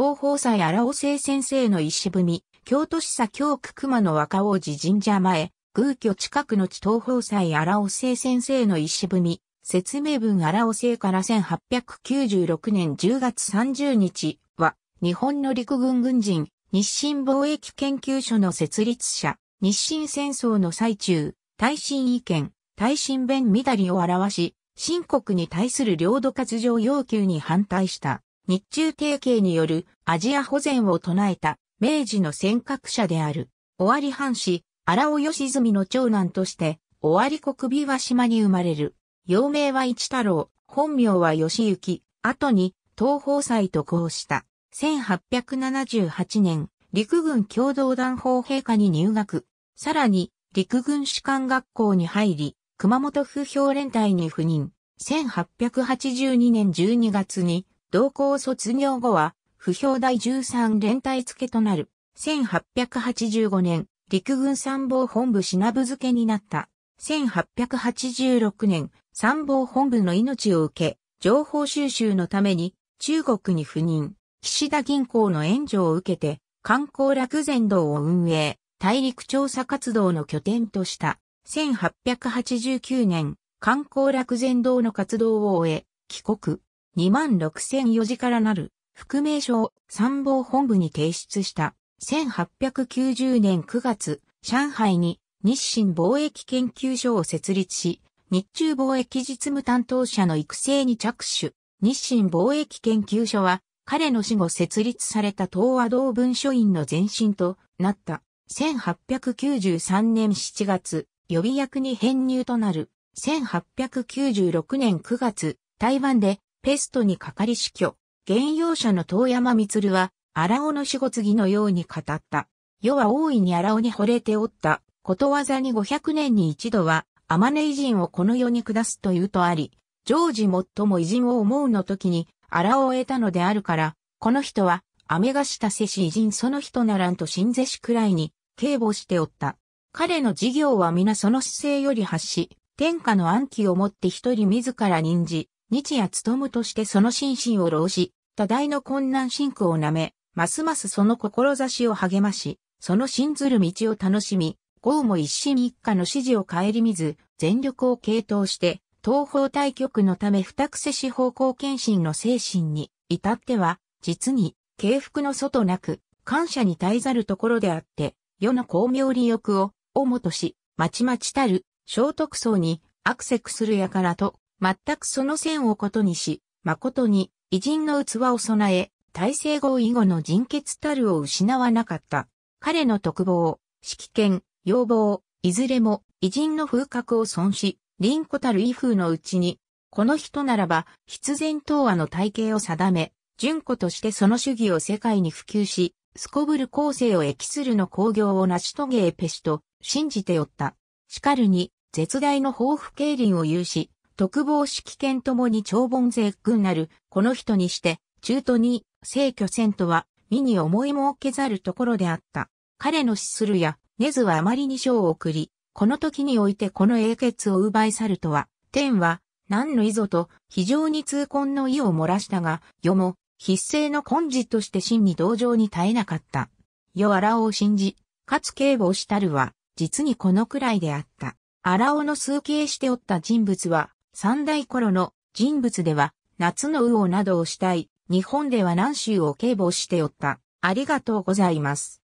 東方祭荒尾生先生の石踏み、京都市左京区熊野若王子神社前、空居近くの地東方祭荒尾生先生の石踏み、説明文荒尾生から1896年10月30日は、日本の陸軍軍人、日清貿易研究所の設立者、日清戦争の最中、耐震意見、耐震弁乱りを表し、新国に対する領土割譲要求に反対した。日中提携によるアジア保全を唱えた明治の尖閣者である、尾張藩士、荒尾義純の長男として、尾張国琵琶島に生まれる。幼名は一太郎、本名は義行、後に東方祭と合した。1878年、陸軍共同団法陛下に入学。さらに、陸軍士官学校に入り、熊本風評連隊に赴任。1882年12月に、同校卒業後は、不評第13連帯付けとなる、1885年、陸軍参謀本部品部付になった。1886年、参謀本部の命を受け、情報収集のために、中国に赴任、岸田銀行の援助を受けて、観光楽善道を運営、大陸調査活動の拠点とした。1889年、観光楽善道の活動を終え、帰国。2万6004字からなる、副名称、参謀本部に提出した、1890年9月、上海に日清貿易研究所を設立し、日中貿易実務担当者の育成に着手。日清貿易研究所は、彼の死後設立された東和同文書院の前身となった。1893年7月、予備役に編入となる。1896年9月、台湾でペストにかかり死去。現用者の遠山光は、荒尾の死後継ぎのように語った。世は大いに荒尾に惚れておった。ことわざに500年に一度は、天音偉人をこの世に下すというとあり、常時最も偉人を思うの時に、荒尾を得たのであるから、この人は、雨がしたせし偉人その人ならんと新ぜしくらいに、警護しておった。彼の事業は皆その姿勢より発し、天下の暗記をもって一人自ら任じ、日夜勤むとしてその心身を労し、多大の困難辛苦をなめ、ますますその志を励まし、その信ずる道を楽しみ、豪も一心一家の指示を顧みず、全力を傾倒して、東方対局のため二癖四方向献身の精神に、至っては、実に、敬服の外なく、感謝に耐えざるところであって、世の巧妙利欲を、をもとし、まちまちたる、聖徳層に、アクセクするやからと、全くその線をことにし、誠に偉人の器を備え、大成号以後の人血たるを失わなかった。彼の特防、指揮権、要望、いずれも偉人の風格を損し、凛子たる威風のうちに、この人ならば必然東和の体系を定め、純子としてその主義を世界に普及し、すこぶる後世をキするの興行を成し遂げえペシと信じておった。しかるに、絶大の豊富経輪を有し、特防指揮権ともに長本税軍なる、この人にして、中途に、聖居戦とは、身に思いも受けざるところであった。彼の死するや、根津はあまりに賞を送り、この時においてこの英傑を奪い去るとは、天は、何の意図と、非常に痛恨の意を漏らしたが、世も、必生の根治として真に同情に耐えなかった。世荒尾を信じ、かつ警護をしたるは、実にこのくらいであった。荒尾の崇敬しておった人物は、三大頃の人物では、夏の魚などをしたい、日本では南州を警護しておった。ありがとうございます。